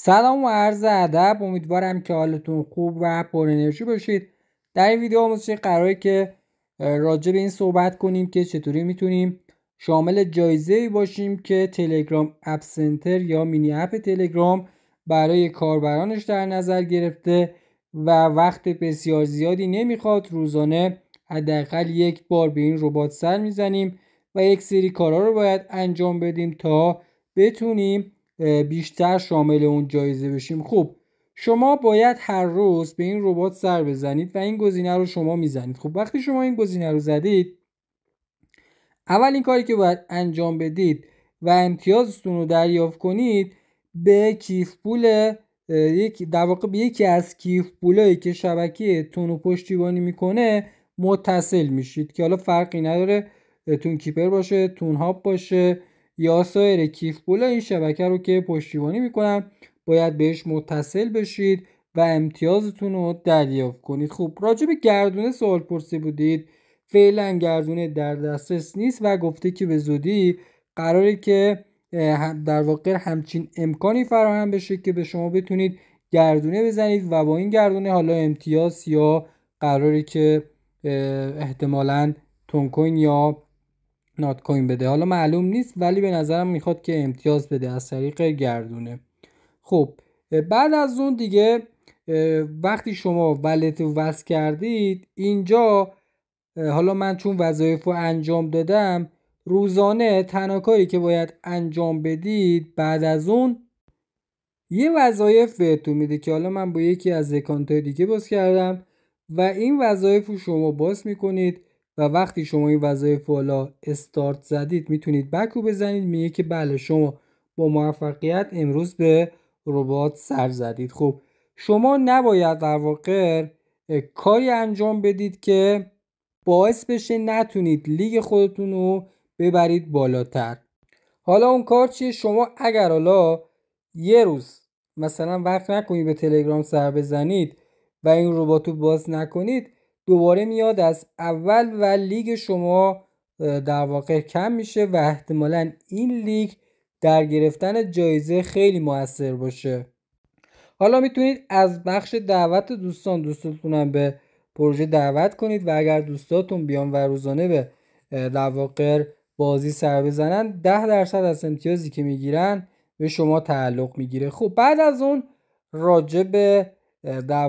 سلام و عرض ادب امیدوارم که حالتون خوب و پر انرژی باشید در این ویدیو آموزشی قراره که راجع به این صحبت کنیم که چطوری میتونیم شامل جایزه ای باشیم که تلگرام اپ سنتر یا مینی اپ تلگرام برای کاربرانش در نظر گرفته و وقت بسیار زیادی نمیخواد روزانه حداقل یک بار به این ربات سر میزنیم و یک سری کارها رو باید انجام بدیم تا بتونیم بیشتر شامل اون جایزه بشیم خب شما باید هر روز به این ربات سر بزنید و این گزینه رو شما میزنید خب وقتی شما این گزینه رو زدید اول این کاری که باید انجام بدید و امتیازتون رو دریافت کنید به کیف پول یک در واقع به یکی از کیف پولایی که شبکه تون و پشتیبانی میکنه متصل میشید که حالا فرقی نداره تون کیپر باشه تون هاب باشه یا کیف پول این شبکه رو که پشتیبانی میکنن باید بهش متصل بشید و امتیازتون رو دریافت کنید خب راجع به گردونه سوال پرسی بودید فعلا گردونه در دسترس نیست و گفته که به زودی قراره که در واقع همچین امکانی فراهم بشه که به شما بتونید گردونه بزنید و با این گردونه حالا امتیاز یا قراره که احتمالا تونکوین یا نات کوین بده حالا معلوم نیست ولی به نظرم میخواد که امتیاز بده از طریق گردونه خب بعد از اون دیگه وقتی شما ولت رو وصل کردید اینجا حالا من چون وظایف رو انجام دادم روزانه تنها کاری که باید انجام بدید بعد از اون یه وظایف بهتون میده که حالا من با یکی از اکانت دیگه باز کردم و این وظایف رو شما باز میکنید و وقتی شما این وظایف بالا استارت زدید میتونید بک رو بزنید میگه که بله شما با موفقیت امروز به ربات سر زدید خب شما نباید در واقع کاری انجام بدید که باعث بشه نتونید لیگ خودتون رو ببرید بالاتر حالا اون کار چیه شما اگر حالا یه روز مثلا وقت نکنید به تلگرام سر بزنید و این ربات رو باز نکنید دوباره میاد از اول و لیگ شما در واقع کم میشه و احتمالا این لیگ در گرفتن جایزه خیلی موثر باشه حالا میتونید از بخش دعوت دوستان دوستتونم به پروژه دعوت کنید و اگر دوستاتون بیان و روزانه به در واقع بازی سر بزنن 10 درصد از امتیازی که میگیرن به شما تعلق میگیره خب بعد از اون راجع به در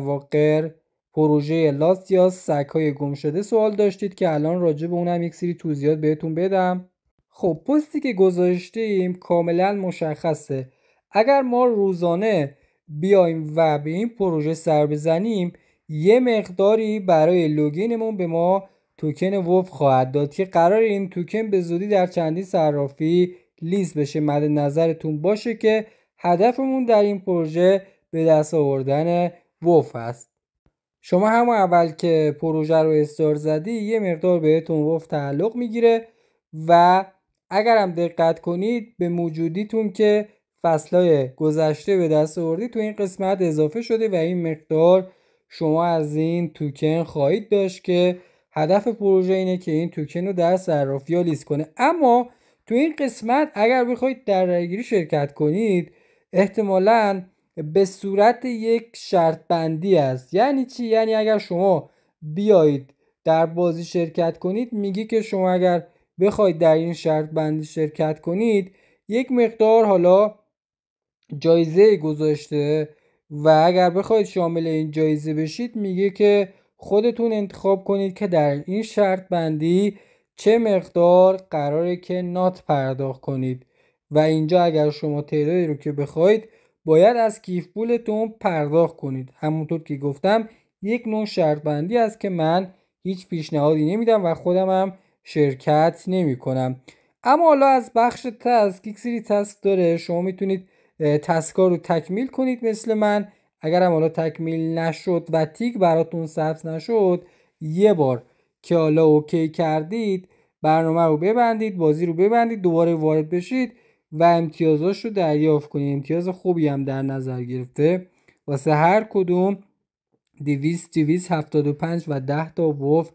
پروژه لاست یا های گم شده سوال داشتید که الان راجع به اونم یک سری توضیحات بهتون بدم خب پستی که ایم کاملا مشخصه اگر ما روزانه بیایم و به این پروژه سر بزنیم یه مقداری برای لوگینمون به ما توکن وف خواهد داد که قرار این توکن به زودی در چندی صرافی لیست بشه مد نظرتون باشه که هدفمون در این پروژه به دست آوردن وف است شما همون اول که پروژه رو استار زدی یه مقدار بهتون گفت تعلق میگیره و اگرم دقت کنید به موجودیتون که فصلهای گذشته به دست آوردی تو این قسمت اضافه شده و این مقدار شما از این توکن خواهید داشت که هدف پروژه اینه که این توکن رو در صرافی ها لیست کنه اما تو این قسمت اگر بخواید در رایگیری شرکت کنید احتمالا به صورت یک شرط بندی است یعنی چی یعنی اگر شما بیایید در بازی شرکت کنید میگی که شما اگر بخواید در این شرط بندی شرکت کنید یک مقدار حالا جایزه گذاشته و اگر بخواید شامل این جایزه بشید میگه که خودتون انتخاب کنید که در این شرط بندی چه مقدار قراره که نات پرداخت کنید و اینجا اگر شما تعدادی رو که بخواید باید از کیف پولتون پرداخت کنید همونطور که گفتم یک نوع شرط بندی است که من هیچ پیشنهادی نمیدم و خودم هم شرکت نمی کنم اما حالا از بخش تسک یک سری تسک داره شما میتونید تسکا رو تکمیل کنید مثل من اگر هم حالا تکمیل نشد و تیک براتون سبز نشد یه بار که حالا اوکی کردید برنامه رو ببندید بازی رو ببندید دوباره وارد بشید و امتیازاش رو دریافت کنید امتیاز خوبی هم در نظر گرفته واسه هر کدوم دیویز هفتاد و ده تا وف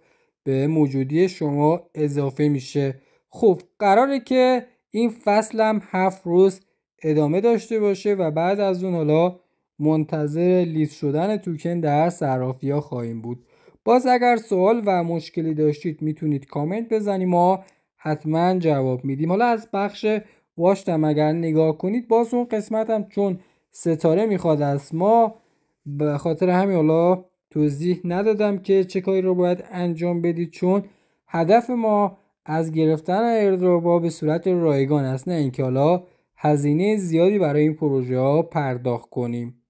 به موجودی شما اضافه میشه خب قراره که این فصل هم هفت روز ادامه داشته باشه و بعد از اون حالا منتظر لیست شدن توکن در صرافی ها خواهیم بود باز اگر سوال و مشکلی داشتید میتونید کامنت بزنیم. ما حتما جواب میدیم حالا از بخش واشتم اگر نگاه کنید باز اون قسمت هم چون ستاره میخواد از ما به خاطر همین حالا توضیح ندادم که چه کاری رو باید انجام بدید چون هدف ما از گرفتن ایردروبا به صورت رایگان است نه اینکه حالا هزینه زیادی برای این پروژه ها پرداخت کنیم